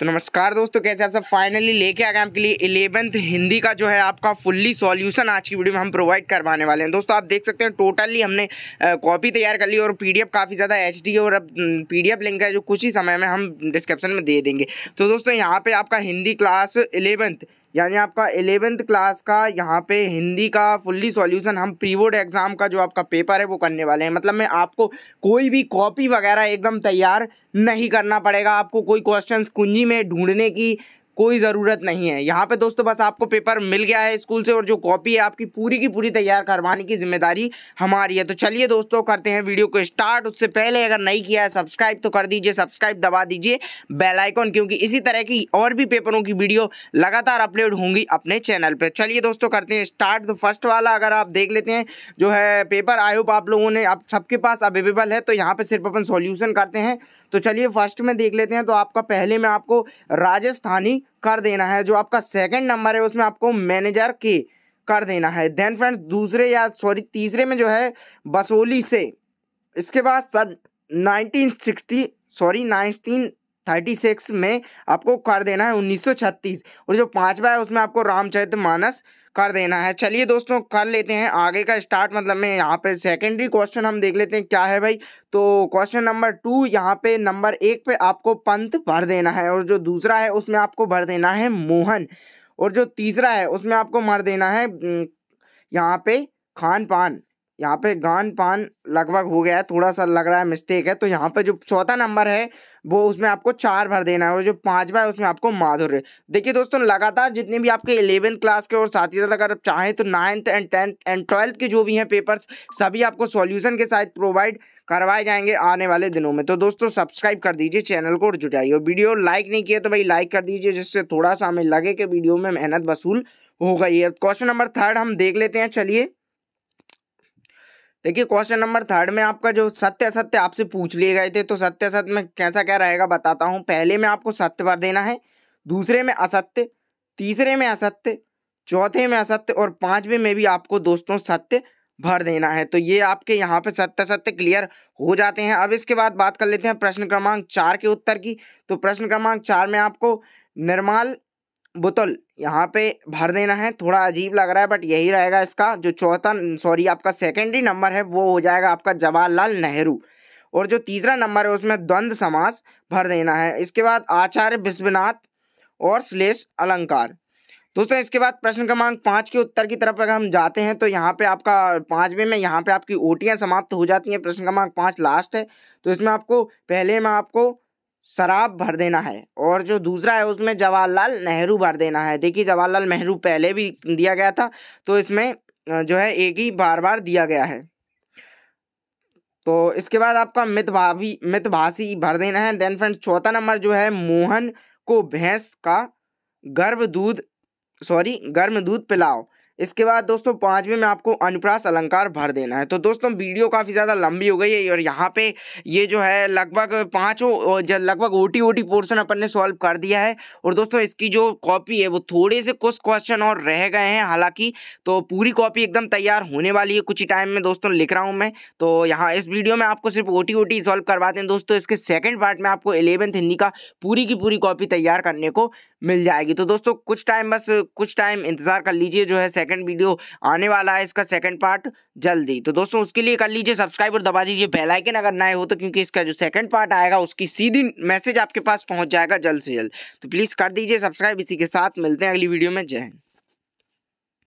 तो नमस्कार दोस्तों कैसे आप सब फाइनली लेके आ गए आपके लिए इलेवंथ हिंदी का जो है आपका फुल्ली सॉल्यूशन आज की वीडियो में हम प्रोवाइड करवाने वाले हैं दोस्तों आप देख सकते हैं टोटली हमने कॉपी तैयार कर ली और पीडीएफ काफ़ी ज़्यादा एच और अब पीडीएफ लिंक है जो कुछ ही समय में हम डिस्क्रिप्शन में दे देंगे तो दोस्तों यहाँ पर आपका हिंदी क्लास इलेवंथ यानी आपका एलेवेंथ क्लास का यहाँ पे हिंदी का फुल्ली सॉल्यूशन हम प्री बोर्ड एग्ज़ाम का जो आपका पेपर है वो करने वाले हैं मतलब मैं आपको कोई भी कॉपी वगैरह एकदम तैयार नहीं करना पड़ेगा आपको कोई क्वेश्चन कुंजी में ढूंढने की कोई ज़रूरत नहीं है यहाँ पे दोस्तों बस आपको पेपर मिल गया है स्कूल से और जो कॉपी है आपकी पूरी की पूरी तैयार करवाने की जिम्मेदारी हमारी है तो चलिए दोस्तों करते हैं वीडियो को स्टार्ट उससे पहले अगर नहीं किया है सब्सक्राइब तो कर दीजिए सब्सक्राइब दबा दीजिए बेलाइकॉन क्योंकि इसी तरह की और भी पेपरों की वीडियो लगातार अपलोड होंगी अपने चैनल पर चलिए दोस्तों करते हैं स्टार्ट तो फर्स्ट वाला अगर आप देख लेते हैं जो है पेपर आई होप आप लोगों ने आप सबके पास अवेलेबल है तो यहाँ पर सिर्फ अपन सोल्यूशन करते हैं तो चलिए फर्स्ट में देख लेते हैं तो आपका पहले में आपको राजस्थानी कर देना है जो आपका सेकंड नंबर है उसमें आपको मैनेजर के कर देना है देन फ्रेंड्स दूसरे या सॉरी तीसरे में जो है बसोली से इसके बाद sir nineteen sixty sorry nineteen thirty six में आपको कर देना है उन्नीस सौ छत्तीस और जो पांचवा है उसमें आपको रामचरित मानस कर देना है चलिए दोस्तों कर लेते हैं आगे का स्टार्ट मतलब में यहाँ पे सेकेंडरी क्वेश्चन हम देख लेते हैं क्या है भाई तो क्वेश्चन नंबर टू यहाँ पे नंबर एक पे आपको पंत भर देना है और जो दूसरा है उसमें आपको भर देना है मोहन और जो तीसरा है उसमें आपको मर देना है यहाँ पे खान पान यहाँ पे गान पान लगभग हो गया है थोड़ा सा लग रहा है मिस्टेक है तो यहाँ पे जो चौथा नंबर है वो उसमें आपको चार भर देना है और जो पांचवा है उसमें आपको माधुर्य देखिए दोस्तों लगातार जितने भी आपके इलेवेंथ क्लास के और साथ ही साथ अगर आप चाहें तो ninth and tenth and twelfth के जो भी हैं पेपर्स सभी आपको सॉल्यूशन के साथ प्रोवाइड करवाए जाएंगे आने वाले दिनों में तो दोस्तों सब्सक्राइब कर दीजिए चैनल को और जुटाइए और वीडियो लाइक नहीं किया तो भाई लाइक कर दीजिए जिससे थोड़ा सा हमें लगे कि वीडियो में मेहनत वसूल हो गई है क्वेश्चन नंबर थर्ड हम देख लेते हैं चलिए देखिए क्वेश्चन नंबर थर्ड में आपका जो सत्य सत्य आपसे पूछ लिए गए थे तो सत्य सत्य में कैसा क्या रहेगा बताता हूँ पहले में आपको सत्य भर देना है दूसरे में असत्य तीसरे में असत्य चौथे में असत्य और पाँचवें में भी आपको दोस्तों सत्य भर देना है तो ये आपके यहाँ पे सत्य सत्य क्लियर हो जाते हैं अब इसके बाद बात कर लेते हैं प्रश्न क्रमांक चार के उत्तर की तो प्रश्न क्रमांक चार में आपको निर्माल बोतल यहाँ पे भर देना है थोड़ा अजीब लग रहा है बट यही रहेगा इसका जो चौथा सॉरी आपका सेकेंडरी नंबर है वो हो जाएगा आपका जवाहरलाल नेहरू और जो तीसरा नंबर है उसमें द्वंद्व समास भर देना है इसके बाद आचार्य विश्वनाथ और श्लेष अलंकार दोस्तों इसके बाद प्रश्न क्रमांक पाँच के उत्तर की तरफ अगर हम जाते हैं तो यहाँ पे आपका पाँचवें में यहाँ पे आपकी ओटियाँ समाप्त हो जाती हैं प्रश्न क्रमांक पाँच लास्ट है तो इसमें आपको पहले में आपको शराब भर देना है और जो दूसरा है उसमें जवाहरलाल नेहरू भर देना है देखिए जवाहरलाल नेहरू पहले भी दिया गया था तो इसमें जो है एक ही बार बार दिया गया है तो इसके बाद आपका मितभावी मितभाषी भर देना है देन फ्रेंड्स चौथा नंबर जो है मोहन को भैंस का गर्भ दूध सॉरी गर्म दूध पिलाओ इसके बाद दोस्तों पाँचवें में आपको अनुप्रास अलंकार भर देना है तो दोस्तों वीडियो काफ़ी ज़्यादा लंबी हो गई है और यहाँ पे ये जो है लगभग पाँचों लगभग ओटी ओटी पोर्शन अपन ने सॉल्व कर दिया है और दोस्तों इसकी जो कॉपी है वो थोड़े से कुछ क्वेश्चन और रह गए हैं हालांकि तो पूरी कॉपी एकदम तैयार होने वाली है कुछ ही टाइम में दोस्तों लिख रहा हूँ मैं तो यहाँ इस वीडियो में आपको सिर्फ O T O T solve करवा दें दोस्तों इसके सेकेंड पार्ट में आपको एलेवंथ हिंदी का पूरी की पूरी कॉपी तैयार करने को मिल जाएगी तो दोस्तों कुछ टाइम बस कुछ टाइम इंतज़ार कर लीजिए जो है सेकंड वीडियो आने वाला है इसका सेकंड पार्ट जल्दी तो दोस्तों उसके लिए कर लीजिए सब्सक्राइब और दबा दीजिए बेलाइकन अगर नए हो तो क्योंकि इसका जो सेकंड पार्ट आएगा उसकी सीधी मैसेज आपके पास पहुँच जाएगा जल्द से जल्द तो प्लीज़ कर दीजिए सब्सक्राइब इसी के साथ मिलते हैं अगली वीडियो में जय हिंद